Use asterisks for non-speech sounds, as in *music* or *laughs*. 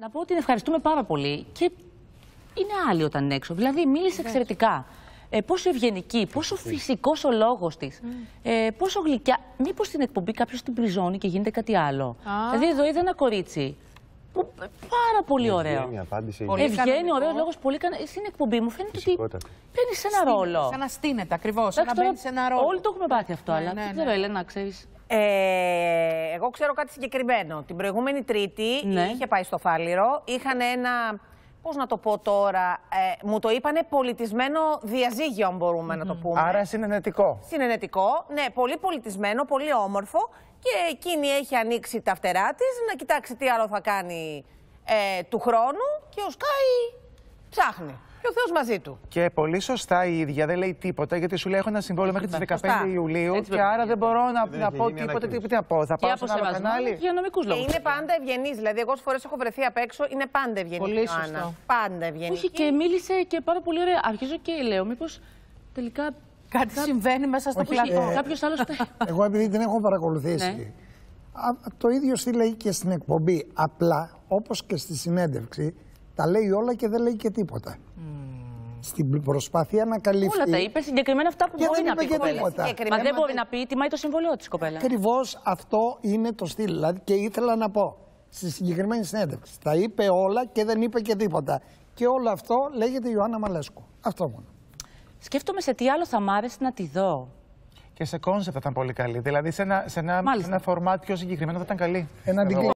Να πω ότι ευχαριστούμε πάρα πολύ και είναι άλλη όταν είναι έξω. Δηλαδή, μίλησε εξαιρετικά. Ε, πόσο ευγενική, πόσο φυσικός ο λόγος της, ε, πόσο γλυκιά. Μήπως στην εκπομπή κάποιος την πριζώνει και γίνεται κάτι άλλο. Δηλαδή, εδώ είδα ένα κορίτσι. Που, πάρα πολύ ωραίο. Ευγένει, απάντηση. Πολύ ωραίος λόγος. Πολύ κα... Ε, στην εκπομπή μου φαίνεται ότι παίρνεις ένα ρόλο. Σαν να στείνεται ακριβώς. ένα ρόλο. Όλοι το έχουμε πάθει αυτό, ναι, αλλά ναι, δεν ναι. ξέρω, Ελένα, ξέρεις. Ε, εγώ ξέρω κάτι συγκεκριμένο. Την προηγούμενη Τρίτη ναι. είχε πάει στο Φάληρο, είχαν ένα. Πώς να το πω τώρα, ε, μου το είπανε πολιτισμένο διαζύγιο, αν μπορούμε να το πούμε. Άρα συνενετικό. Συνενετικό, ναι, πολύ πολιτισμένο, πολύ όμορφο. Και εκείνη έχει ανοίξει τα φτερά της να κοιτάξει τι άλλο θα κάνει ε, του χρόνου. Και ο Σκάι Ψάχνει. Και ο Θεός μαζί του. Και πολύ σωστά η ίδια δεν λέει τίποτα, γιατί σου λέει: Έχω ένα συμβόλαιο μέχρι τις 15 Ιουλίου Έτσι, και άρα δεν μπορώ να, δεν να πω τίποτα. Τι, τι να πω, θα πάω σε ένα κανάλι. Για νομικούς λόγους. Είναι πάντα ευγενής. Δηλαδή, εγώ φορές έχω βρεθεί απ' έξω, είναι πάντα ευγενής. Πολύ σωστά. Πάντα ευγενή. Όχι, και μίλησε και πάρα πολύ ωραία. Αρχίζω και λέω: Μήπως τελικά. Κάτι συμβαίνει μέσα στο πλατό. Ε, Κάποιος άλλος. *laughs* Εγώ επειδή την έχω παρακολουθήσει. Ναι. Το ίδιο στη λέει και στην εκπομπή. Απλά, όπως και στη συνέντευξη, τα λέει όλα και δεν λέει και τίποτα. Στην προσπάθεια να καλύψει. Όλα τα είπε, συγκεκριμένα αυτά που και μπορεί να πει. Και τίποτα. Μα δεν μπορεί να πει, τιμάει το συμβολίο της κοπέλα. Ακριβώς αυτό είναι το στυλ. Δηλαδή και ήθελα να πω στη συγκεκριμένη συνέντευξη. Τα είπε όλα και δεν είπε και τίποτα. Και όλο αυτό λέγεται Ιωάννα Μαλέσκου. Αυτό μόνο. Σκέφτομαι σε τι άλλο θα μ' άρεσε να τη δω. Και σε κόνσεπτ θα ήταν πολύ καλή. Δηλαδή σε ένα, σε ένα, σε πιο συγκεκριμένο θα ήταν καλή. Ένα